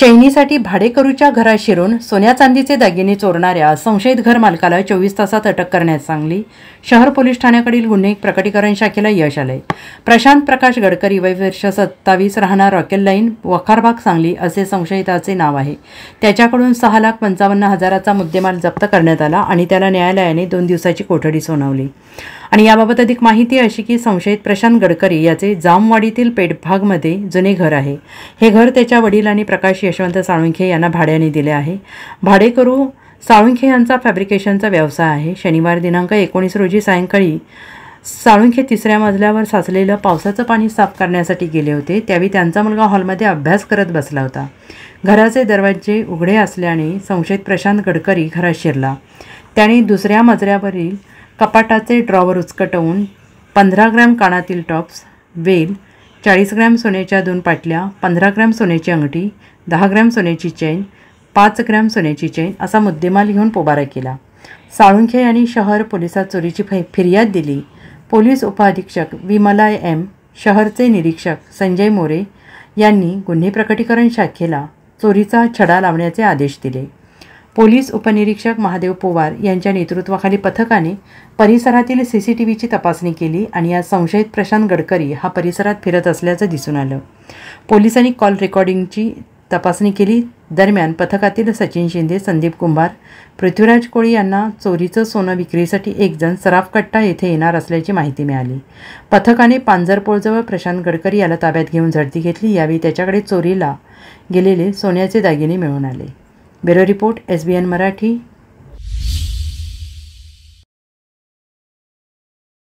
चैनीसाठी भाडेकरूच्या घरात शिरून सोन्या चांदीचे दागिने चोरणाऱ्या संशयित घर मालकाला चोवीस तासात अटक करण्यास सांगली शहर पोलीस ठाण्याकडील गुन्हे प्रकटीकरण शाखेला यश आले प्रशांत प्रकाश गडकरी वय वर्ष सत्तावीस राहणार रॉकेल लाईन वखारबाग सांगली असे संशयिताचे नाव आहे त्याच्याकडून सहा लाख पंचावन्न हजाराचा मुद्देमाल जप्त करण्यात आला आणि त्याला न्यायालयाने दोन दिवसाची कोठडी सोनावली आणि याबाबत अधिक माहिती अशी की संशयित प्रशांत गडकरी याचे जामवाडीतील पेटभागमध्ये जुने घर आहे हे घर त्याच्या वडील आणि प्रकाश यशवंत साळुंखे यांना भाड्याने दिले आहे भाडेकरू साळुंखे यांचा फॅब्रिकेशनचा व्यवसाय आहे शनिवार दिनांक एकोणीस रोजी सायंकाळी साळुंखे तिसऱ्या मजल्यावर साचलेलं पावसाचं पाणी साफ करण्यासाठी गेले होते त्यावेळी त्यांचा मुलगा हॉलमध्ये अभ्यास करत बसला होता घराचे दरवाजे उघडे असल्याने संशयित प्रशांत गडकरी घरात शिरला त्याने दुसऱ्या मजल्यावरील कपाटाचे ड्रॉवर उचकटवून पंधरा ग्रॅम कानातील टॉप्स वेल चाळीस ग्रॅम सोन्याच्या दोन पाटल्या पंधरा ग्रॅम सोन्याची अंगठी दहा ग्रॅम सोन्याची चेन पाच ग्रॅम सोन्याची चेन असा मुद्देमाल घेऊन पोबारा केला साळुंखे यांनी शहर पोलिसात चोरीची फिर्याद दिली पोलीस उपअधीक्षक विमला एम शहरचे निरीक्षक संजय मोरे यांनी गुन्हे प्रकटीकरण शाखेला चोरीचा छडा लावण्याचे आदेश दिले पोलीस उपनिरीक्षक महादेव पोवार यांच्या नेतृत्वाखाली पथकाने परिसरातील सी सी टी व्हीची तपासणी केली आणि या संशयित प्रशांत गडकरी हा परिसरात फिरत असल्याचं दिसून आलं पोलिसांनी कॉल रेकॉर्डिंगची तपासणी केली दरम्यान पथकातील सचिन शिंदे संदीप कुंभार पृथ्वीराज कोळी यांना चोरीचं सोनं विक्रीसाठी एक जण येथे येणार असल्याची माहिती मिळाली पथकाने पांजरपोळजवळ प्रशांत गडकरी याला ताब्यात घेऊन झडती घेतली यावेळी त्याच्याकडे चोरीला गेलेले सोन्याचे दागिने मिळून आले bureau report S B N Marathi